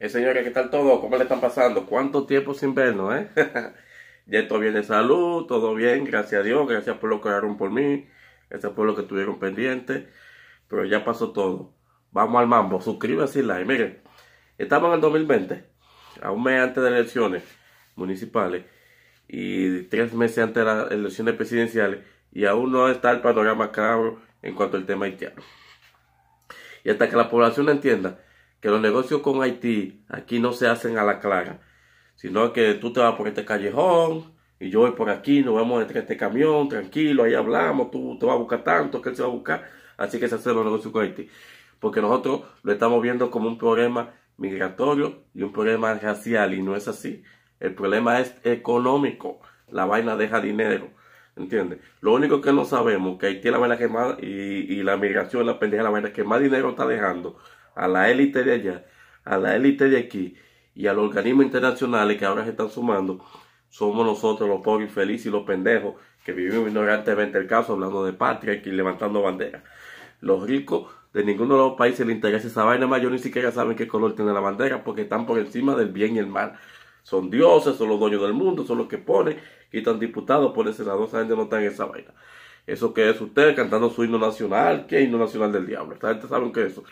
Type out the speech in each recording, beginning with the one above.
Eh, señores, ¿qué tal todo? ¿Cómo le están pasando? ¿Cuánto tiempo sin vernos, eh? ya todo bien de salud, todo bien, gracias a Dios, gracias por lo que oraron por mí, gracias por lo que estuvieron pendiente, pero ya pasó todo. Vamos al mambo, suscríbase y like. Miren, estamos en el 2020, a un mes antes de elecciones municipales y tres meses antes de las elecciones presidenciales y aún no está el panorama claro en cuanto al tema haitiano. Y hasta que la población entienda que los negocios con Haití aquí no se hacen a la clara, sino que tú te vas por este callejón y yo voy por aquí, nos vamos entre este camión, tranquilo, ahí hablamos, tú te vas a buscar tanto, que se va a buscar, así que se hacen los negocios con Haití, porque nosotros lo estamos viendo como un problema migratorio y un problema racial y no es así, el problema es económico, la vaina deja dinero. ¿Entiendes? Lo único que no sabemos que Haití es la vaina que más, y, la migración, la pendeja, la vaina que más dinero está dejando a la élite de allá, a la élite de aquí y a los organismos internacionales que ahora se están sumando, somos nosotros los pobres felices y los pendejos que vivimos ignorantemente el caso, hablando de patria y levantando banderas. Los ricos de ninguno de los países les interesa esa vaina mayor, ni siquiera saben qué color tiene la bandera porque están por encima del bien y el mal. Son dioses, son los dueños del mundo, son los que ponen, quitan diputados, ponen senadores, esa gente no está en esa vaina. Eso que es usted cantando su himno nacional, ¿qué himno nacional del diablo? Esta gente sabe que es eso.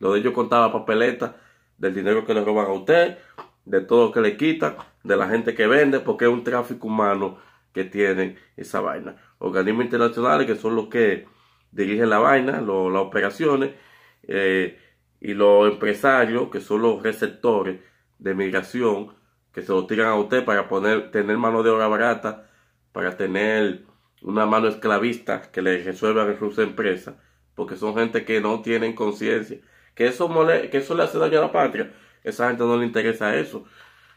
Lo de ellos contaba papeleta del dinero que le roban a usted, de todo lo que le quitan, de la gente que vende, porque es un tráfico humano que tienen esa vaina. Organismos internacionales que son los que dirigen la vaina, las operaciones, eh, y los empresarios que son los receptores de migración que se lo tiran a usted para tener mano de obra barata, para tener una mano esclavista que le resuelva a sus empresas, porque son gente que no tienen conciencia que eso, mole, que eso le hace daño a la patria. Esa gente no le interesa eso.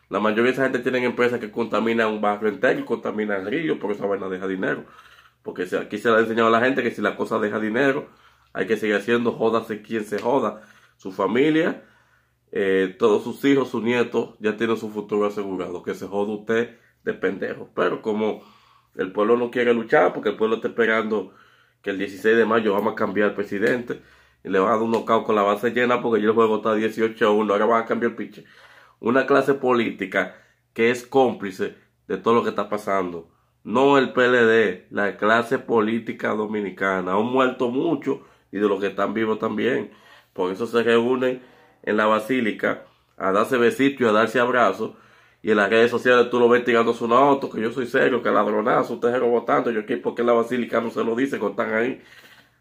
La mayoría de esa gente tiene empresas que contaminan un barrio entero y contaminan ríos, río, porque esa vaina deja dinero. Porque aquí se le ha enseñado a la gente que si la cosa deja dinero, hay que seguir haciendo, de quien se joda. Su familia, eh, todos sus hijos, sus nietos, ya tienen su futuro asegurado. Que se joda usted de pendejo. Pero como el pueblo no quiere luchar, porque el pueblo está esperando que el 16 de mayo vamos a cambiar al presidente, y le van a dar un knockout con la base llena porque yo el juego está 18-1. a Ahora van a cambiar el pitch. Una clase política que es cómplice de todo lo que está pasando. No el PLD, la clase política dominicana. Han muerto mucho y de los que están vivos también. Por eso se reúnen en la basílica a darse besitos y a darse abrazos. Y en las redes sociales tú lo ves tirándose una auto, que yo soy serio, que ladronazo, usted se yo aquí porque la basílica no se lo dice, que están ahí.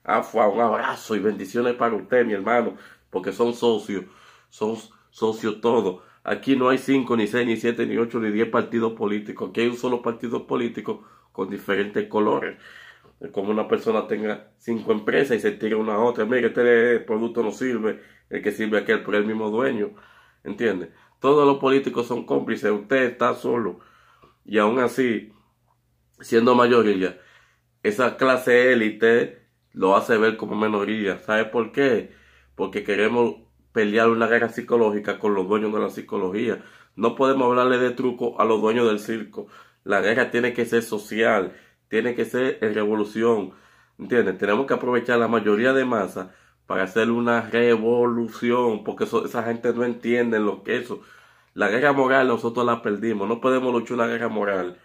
Ah, un abrazo y bendiciones para usted, mi hermano, porque son socios, son socios todos. Aquí no hay cinco, ni seis, ni siete, ni ocho, ni diez partidos políticos. Aquí hay un solo partido político con diferentes colores. Como una persona tenga cinco empresas y se tira una a otra. Mire, este producto no sirve, el que sirve aquel por el mismo dueño. ¿Entiendes? Todos los políticos son cómplices, usted está solo. Y aún así, siendo mayoría, esa clase élite lo hace ver como menoría, ¿Sabe por qué? Porque queremos pelear una guerra psicológica con los dueños de la psicología. No podemos hablarle de truco a los dueños del circo. La guerra tiene que ser social, tiene que ser en revolución. ¿Entiendes? Tenemos que aprovechar la mayoría de masa para hacer una revolución, porque esa gente no entiende lo que eso. La guerra moral nosotros la perdimos. No podemos luchar una guerra moral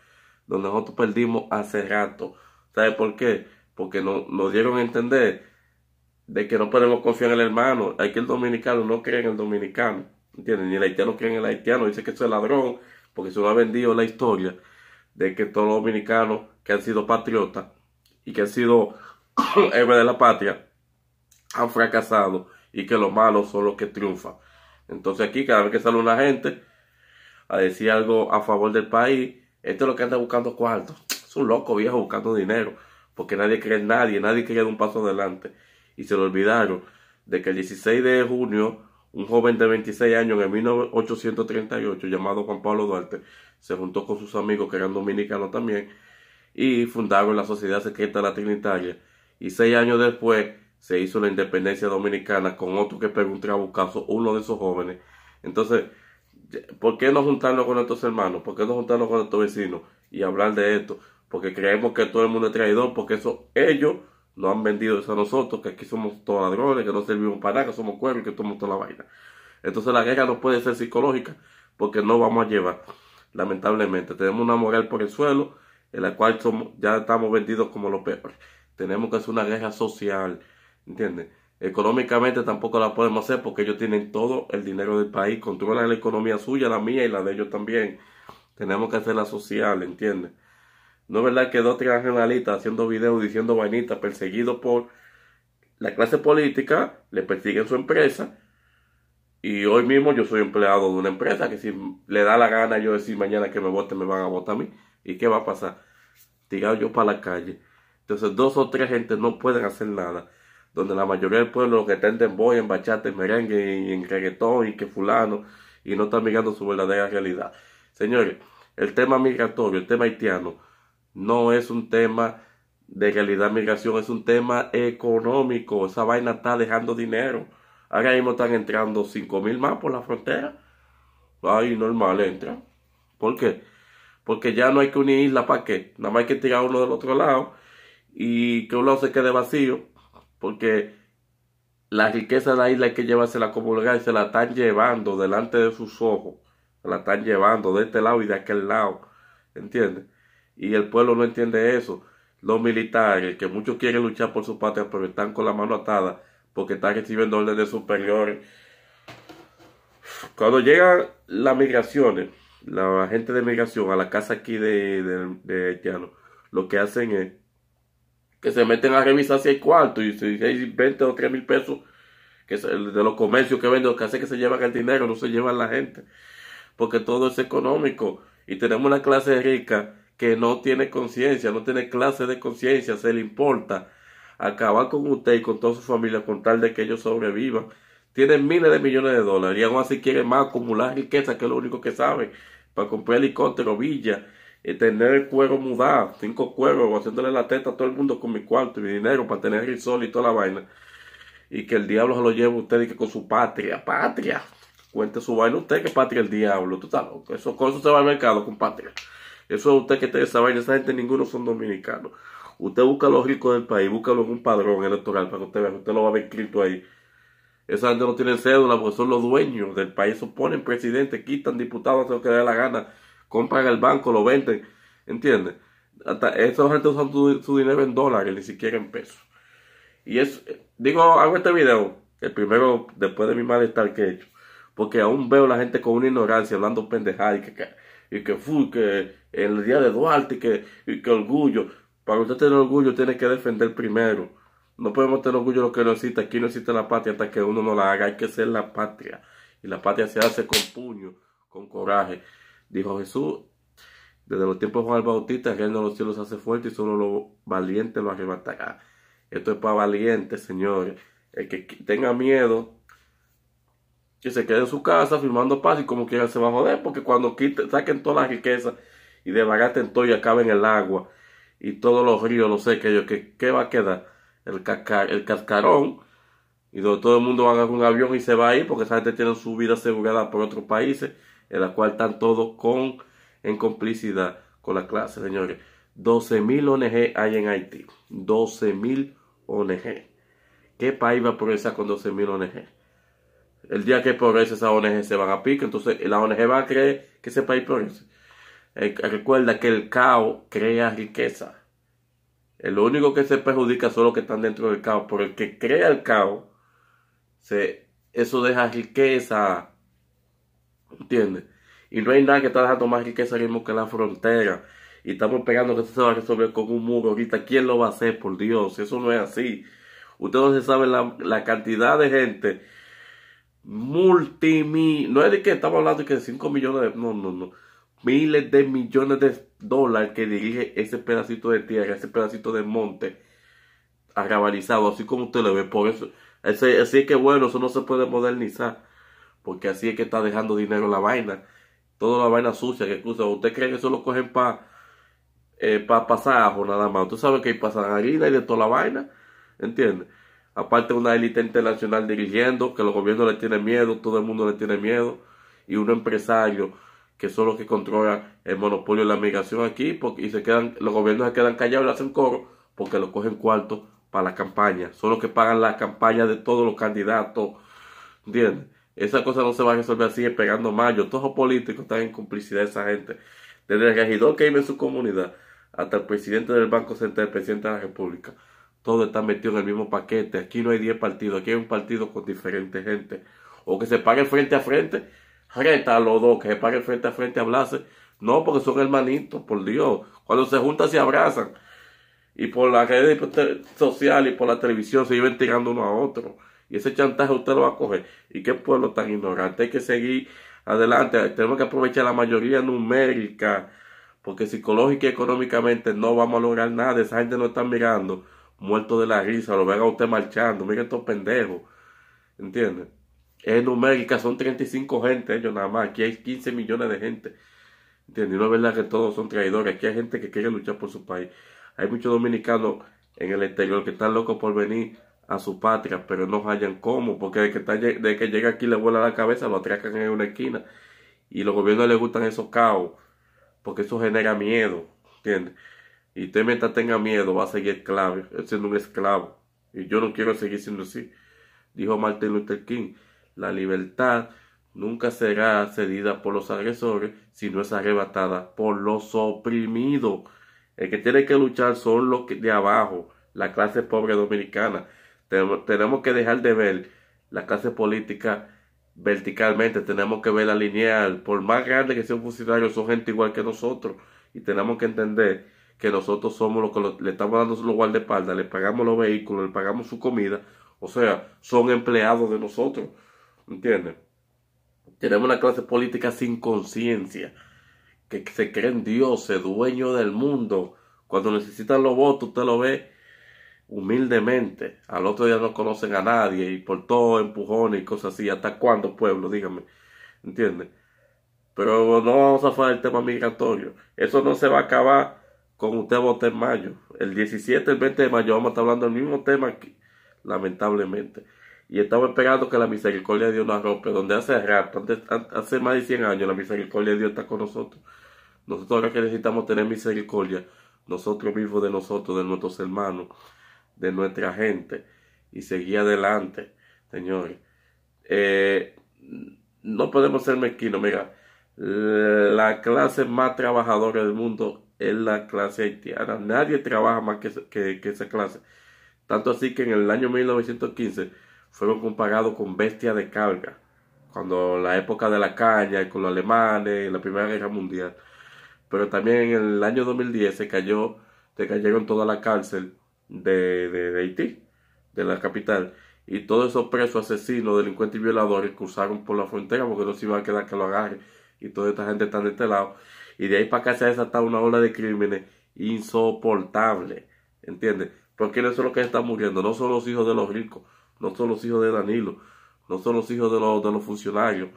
donde nosotros perdimos hace rato. ¿Sabe por qué? porque nos dieron a entender de que no podemos confiar en el hermano. Hay que el dominicano no cree en el dominicano, ¿entiendes? Ni el haitiano cree en el haitiano, dice que es ladrón, porque se nos ha vendido la historia de que todos los dominicanos que han sido patriotas y que han sido héroes de la patria han fracasado y que los malos son los que triunfan. Entonces aquí cada vez que sale una gente a decir algo a favor del país, esto es lo que anda buscando Cuarto, Es un loco viejo buscando dinero porque nadie cree en nadie, nadie quería dar un paso adelante. Y se lo olvidaron de que el 16 de junio, un joven de 26 años en 1838, llamado Juan Pablo Duarte, se juntó con sus amigos que eran dominicanos también y fundaron la Sociedad Secreta de la Trinitaria. Y seis años después se hizo la independencia dominicana con otro que preguntó a trabucazo, uno de esos jóvenes. Entonces, ¿por qué no juntarnos con estos hermanos? ¿Por qué no juntarnos con estos vecinos y hablar de esto? porque creemos que todo el mundo es traidor, porque eso ellos nos han vendido eso a nosotros, que aquí somos todos ladrones, que no servimos para nada, que somos cuernos, que tomamos toda la vaina. Entonces la guerra no puede ser psicológica, porque no vamos a llevar, lamentablemente. Tenemos una moral por el suelo, en la cual somos, ya estamos vendidos como los peor. Tenemos que hacer una guerra social, ¿entiendes? Económicamente tampoco la podemos hacer porque ellos tienen todo el dinero del país, controlan la economía suya, la mía y la de ellos también. Tenemos que hacerla social, ¿entiendes? No es verdad que dos tres analistas haciendo videos diciendo vainitas perseguidos por la clase política, le persiguen su empresa. Y hoy mismo yo soy empleado de una empresa que si le da la gana yo decir mañana que me voten, me van a votar a mí. ¿Y qué va a pasar? Tirado yo para la calle. Entonces dos o tres gente no pueden hacer nada. Donde la mayoría del pueblo que está en demboy, en bachata, en merengue, y en reggaetón y que fulano. Y no está mirando su verdadera realidad. Señores, el tema migratorio, el tema haitiano no es un tema de realidad migración, es un tema económico. Esa vaina está dejando dinero. Ahora mismo están entrando 5 mil más por la frontera. Ay, normal, entra. ¿Por qué? Porque ya no hay que unir isla para qué. Nada más hay que tirar uno del otro lado y que un lado se quede vacío. Porque la riqueza de la isla hay que llevársela la lugar y se la están llevando delante de sus ojos. Se la están llevando de este lado y de aquel lado. ¿Entiendes? y el pueblo no entiende eso. Los militares, que muchos quieren luchar por su patria, pero están con la mano atada porque están recibiendo órdenes superiores. Cuando llegan las migraciones, la gente de migración a la casa aquí de, de, lo que hacen es que se meten a revisar si hay cuarto y si hay 20 o 3 mil pesos que es de los comercios que venden, lo que hace que se llevan el dinero, no se llevan la gente, porque todo es económico y tenemos una clase rica que no tiene conciencia, no tiene clase de conciencia, se le importa acabar con usted y con toda su familia con tal de que ellos sobrevivan. Tienen miles de millones de dólares y aún así quieren más acumular riqueza, que es lo único que sabe para comprar helicóptero, villa, y eh, tener el cuero mudado, cinco cueros, haciéndole la teta a todo el mundo con mi cuarto y mi dinero para tener el sol y toda la vaina. Y que el diablo se lo lleve a usted y que con su patria, patria. Cuente su vaina usted que patria el diablo, tú Eso, eso se va al mercado con patria. Eso es usted que está esa vaina. Esa gente ninguno son dominicanos. Usted busca a los ricos del país, búscalo en un padrón electoral para que usted vea. Usted lo va a ver escrito ahí. Esa gente no tiene cédula porque son los dueños del país. Suponen presidente, quitan diputados, hacen lo que le dé la gana. Compran el banco, lo venden. ¿Entiendes? Hasta esa gente usan su, dinero en dólares, ni siquiera en pesos. Y es, digo, hago este video, el primero después de mi malestar que he hecho, porque aún veo la gente con una ignorancia hablando pendejada y que y que fui, que el día de Duarte, y que, y orgullo. Para usted tener orgullo, tiene que defender primero. No podemos tener orgullo de lo que no existe. Aquí no existe la patria hasta que uno no la haga. Hay que ser la patria. Y la patria se hace con puño, con coraje. Dijo Jesús, desde los tiempos de Juan el Bautista, el reino de los cielos hace fuerte y solo los valientes lo arrebatará. Esto es para valientes, señores. El que tenga miedo, y se quede en su casa firmando paz y como quiera se va a joder, porque cuando quiten, saquen toda la riqueza y desbaraten todo y acaben el agua y todos los ríos, no sé que ¿qué, ¿qué va a quedar? El, el cascarón y donde todo el mundo va a un avión y se va a ir porque esa gente tiene su vida asegurada por otros países en la cual están todos con, en complicidad con la clase, señores. 12.000 ONG hay en Haití. 12.000 ONG. ¿Qué país va a progresar con 12.000 ONG? El día que progrese esa ONG se van a picar. entonces la ONG va a creer que ese país progrese. Eh, recuerda que el caos crea riqueza. Eh, lo único que se perjudica son los que están dentro del caos. Por el que crea el caos, se, eso deja riqueza. ¿Entiendes? Y no hay nada que está dejando más riqueza mismo que la frontera. Y estamos pegando que eso se va a resolver con un muro ahorita. ¿Quién lo va a hacer? Por Dios, eso no es así. Ustedes no saben la, la cantidad de gente multimi no es de que estamos hablando de que 5 millones de, no, no, no, miles de millones de dólares que dirige ese pedacito de tierra, ese pedacito de monte arrabalizado, así como usted lo ve, por eso, así es que bueno, eso no se puede modernizar, porque así es que está dejando dinero la vaina, toda la vaina sucia que cruza, usted cree que eso lo cogen para eh, nada más, usted sabe que hay pasan harina y de toda la vaina, entiende Aparte una élite internacional dirigiendo, que los gobiernos le tienen miedo, todo el mundo le tiene miedo, y un empresario que son los que controlan el monopolio de la migración aquí, y se quedan, los gobiernos se quedan callados y hacen coro, porque lo cogen cuarto para la campaña, son los que pagan la campaña de todos los candidatos, ¿entiendes? Esa cosa no se va a resolver así esperando mayo. Todos los políticos están en complicidad de esa gente. Desde el regidor que vive en su comunidad hasta el presidente del Banco Central, el presidente de la República todo está metido en el mismo paquete. Aquí no hay 10 partidos, aquí hay un partido con diferente gente. O que se paren frente a frente, reta a los dos, que se paren frente a frente a hablarse. No, porque son hermanitos, por Dios. Cuando se juntan se abrazan. Y por la redes social y por la televisión se iban tirando uno a otro. Y ese chantaje usted lo va a coger. ¿Y qué pueblo tan ignorante? Hay que seguir adelante. Tenemos que aprovechar la mayoría numérica. Porque psicológica y económicamente no vamos a lograr nada. Esa gente no está mirando muerto de la risa, lo vean a usted marchando, miren estos pendejos, entiende Es numérica, son 35 gente, ellos nada más, aquí hay 15 millones de gente, ¿entiendes? Y no es verdad que todos son traidores, aquí hay gente que quiere luchar por su país. Hay muchos dominicanos en el exterior que están locos por venir a su patria, pero no hallan cómo, porque de que, de que llega aquí le vuela la cabeza, lo atracan en una esquina. Y los gobiernos les gustan esos caos, porque eso genera miedo, ¿entiendes? y usted mientras tenga miedo va a seguir clave, siendo un esclavo. Y yo no quiero seguir siendo así. Dijo Martin Luther King, la libertad nunca será cedida por los agresores, Si no es arrebatada por los oprimidos. El que tiene que luchar son los de abajo, la clase pobre dominicana. Tenemos que dejar de ver la clase política verticalmente, tenemos que ver la lineal. Por más grande que sea un funcionario, son gente igual que nosotros. Y tenemos que entender que nosotros somos los que le estamos dando su lugar de espalda, le pagamos los vehículos, le pagamos su comida, o sea, son empleados de nosotros, ¿entiendes? Tenemos una clase política sin conciencia, que se creen dioses, dueños del mundo, cuando necesitan los votos, usted lo ve humildemente, al otro día no conocen a nadie y por todo empujones y cosas así, ¿hasta cuándo pueblo? Dígame, ¿entiendes? Pero no vamos a hablar del tema migratorio, eso no se va a acabar con usted voté en mayo. El 17, el 20 de mayo vamos a estar hablando del mismo tema aquí, lamentablemente. Y estamos esperando que la misericordia de Dios nos rompe, donde hace rato, hace más de 100 años, la misericordia de Dios está con nosotros. Nosotros ahora que necesitamos tener misericordia, nosotros mismos de nosotros, de nuestros hermanos, de nuestra gente, y seguir adelante, señores. Eh, no podemos ser mezquinos, mira, la clase más trabajadora del mundo es la clase haitiana. Nadie trabaja más que, que, esa clase. Tanto así que en el año 1915 fueron comparados con bestias de carga. Cuando la época de la caña con los alemanes, en la Primera Guerra Mundial. Pero también en el año 2010 se cayó, se cayeron toda la cárcel de, de, de Haití, de la capital. Y todos esos presos, asesinos, delincuentes y violadores cruzaron por la frontera porque no se iba a quedar que lo agarre. Y toda esta gente está de este lado. Y de ahí para acá se ha desatado una ola de crímenes insoportable. ¿Entiendes? Porque eso es lo que están muriendo. No son los hijos de los ricos, no son los hijos de Danilo, no son los hijos de los, de los funcionarios,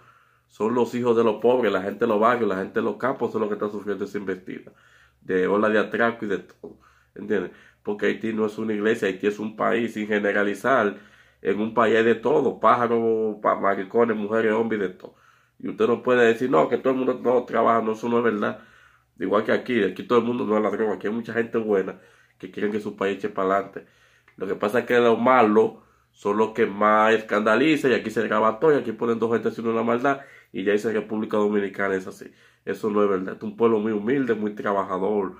son los hijos de los pobres, la gente de los barrios, la gente de los campos son los que están sufriendo esa investida de ola de atraco y de todo. ¿Entiendes? Porque Haití no es una iglesia, Haití es un país sin generalizar. En un país hay de todo, pájaros, maricones, mujeres, hombres, de todo. Y usted no puede decir, no, que todo el mundo no trabaja, no, eso no es verdad. Igual que aquí, aquí todo el mundo no es ladrón, aquí hay mucha gente buena que quieren que su país eche para adelante. Lo que pasa es que los malos son los que más escandalizan y aquí se graba todo y aquí ponen dos gente haciendo una maldad y ya dice República Dominicana es así. Eso no es verdad. Es un pueblo muy humilde, muy trabajador.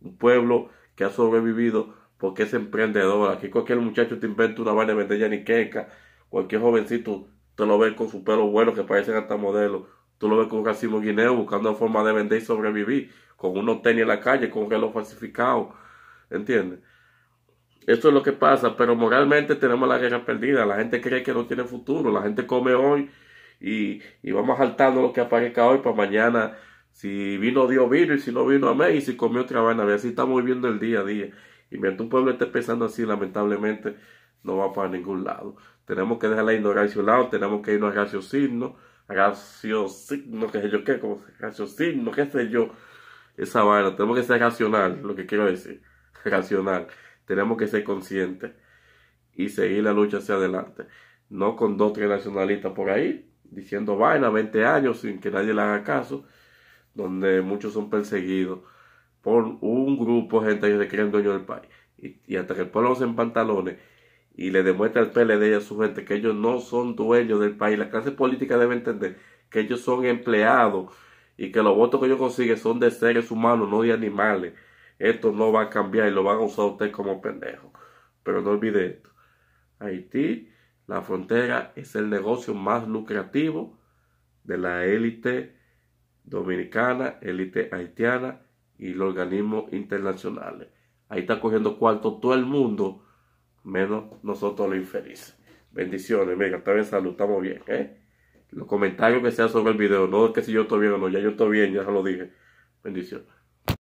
Un pueblo que ha sobrevivido porque es emprendedor. Aquí cualquier muchacho te inventa una vaina de vender queca, Cualquier jovencito lo ve con su pelo bueno, que parecen hasta modelo Tú lo ves con Racimo Guineo buscando forma de vender y sobrevivir. Con unos tenis en la calle, con un reloj falsificado. entiende eso es lo que pasa, pero moralmente tenemos la guerra perdida. La gente cree que no tiene futuro. La gente come hoy y, y vamos saltando lo que aparezca hoy para mañana. Si vino Dios, vino, y si no vino, a mí y si comió otra vaina, así estamos viviendo el día a día. Y mientras un pueblo esté pensando así, lamentablemente, no va para ningún lado. Tenemos que dejar la ignorancia a un lado, tenemos que irnos a raciocinio, raciocinio, qué sé yo qué, como raciocinio, qué sé yo, esa vaina. Tenemos que ser racional, lo que quiero decir, racional. Tenemos que ser conscientes y seguir la lucha hacia adelante. No con dos, tres nacionalistas por ahí, diciendo vaina 20 años sin que nadie le haga caso, donde muchos son perseguidos por un grupo de gente que se creen dueño del país. Y, hasta que el pueblo se en pantalones y le demuestra al PLD y a su gente que ellos no son dueños del país. La clase política debe entender que ellos son empleados y que los votos que ellos consiguen son de seres humanos, no de animales. Esto no va a cambiar y lo van a usar ustedes como pendejo. Pero no olvide esto. Haití, la frontera, es el negocio más lucrativo de la élite dominicana, élite haitiana y los organismos internacionales. Ahí está cogiendo cuarto todo el mundo menos nosotros los infelices. Bendiciones, mira, también vez saludamos bien, ¿eh? Los comentarios que sean sobre el video, no es que si yo estoy bien o no, ya yo estoy bien, ya se lo dije. Bendiciones.